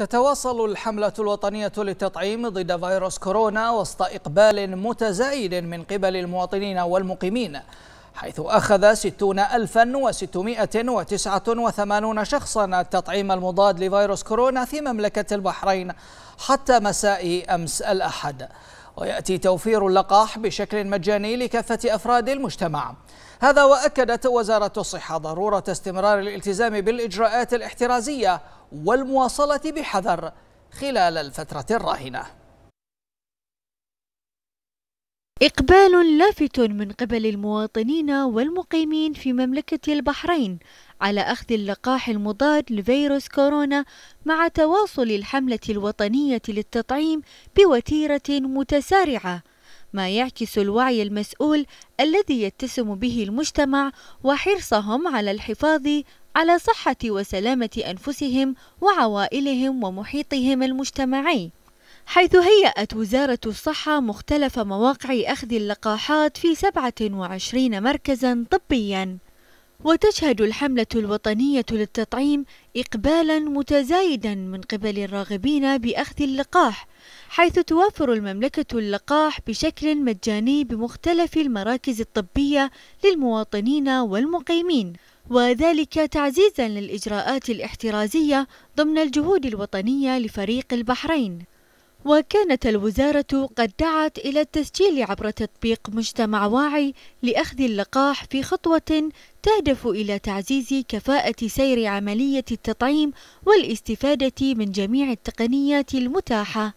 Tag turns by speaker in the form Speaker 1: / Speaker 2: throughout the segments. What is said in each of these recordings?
Speaker 1: تتواصل الحملة الوطنية للتطعيم ضد فيروس كورونا وسط إقبال متزايد من قبل المواطنين والمقيمين حيث أخذ 60689 شخصا التطعيم المضاد لفيروس كورونا في مملكة البحرين حتى مساء أمس الأحد ويأتي توفير اللقاح بشكل مجاني لكافة أفراد المجتمع هذا وأكدت وزارة الصحة ضرورة استمرار الالتزام بالإجراءات الاحترازية والمواصلة بحذر خلال الفترة الراهنة
Speaker 2: إقبال لافت من قبل المواطنين والمقيمين في مملكة البحرين على أخذ اللقاح المضاد لفيروس كورونا مع تواصل الحملة الوطنية للتطعيم بوتيرة متسارعة ما يعكس الوعي المسؤول الذي يتسم به المجتمع وحرصهم على الحفاظ على صحة وسلامة أنفسهم وعوائلهم ومحيطهم المجتمعي حيث هيأت وزارة الصحة مختلف مواقع أخذ اللقاحات في 27 مركزا طبيا وتشهد الحملة الوطنية للتطعيم إقبالا متزايدا من قبل الراغبين بأخذ اللقاح حيث توفر المملكة اللقاح بشكل مجاني بمختلف المراكز الطبية للمواطنين والمقيمين وذلك تعزيزا للإجراءات الاحترازية ضمن الجهود الوطنية لفريق البحرين وكانت الوزارة قد دعت إلى التسجيل عبر تطبيق مجتمع واعي لأخذ اللقاح في خطوة تهدف إلى تعزيز كفاءة سير عملية التطعيم والاستفادة من جميع التقنيات المتاحة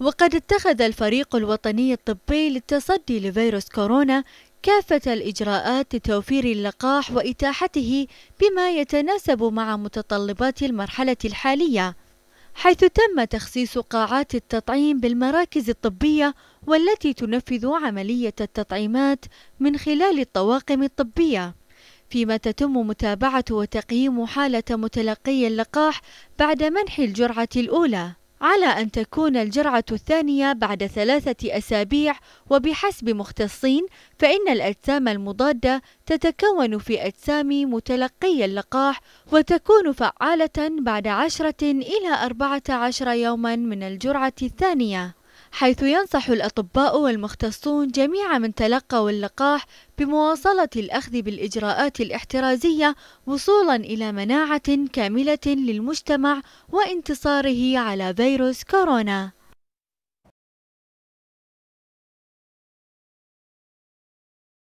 Speaker 2: وقد اتخذ الفريق الوطني الطبي للتصدي لفيروس كورونا كافة الإجراءات لتوفير اللقاح وإتاحته بما يتناسب مع متطلبات المرحلة الحالية حيث تم تخصيص قاعات التطعيم بالمراكز الطبية والتي تنفذ عملية التطعيمات من خلال الطواقم الطبية فيما تتم متابعة وتقييم حالة متلقي اللقاح بعد منح الجرعة الأولى على أن تكون الجرعة الثانية بعد ثلاثة أسابيع وبحسب مختصين فإن الأجسام المضادة تتكون في أجسام متلقي اللقاح وتكون فعالة بعد عشرة إلى أربعة عشر يوما من الجرعة الثانية حيث ينصح الأطباء والمختصون جميع من تلقوا اللقاح بمواصلة الأخذ بالإجراءات الاحترازية وصولا إلى مناعة كاملة للمجتمع وانتصاره على فيروس كورونا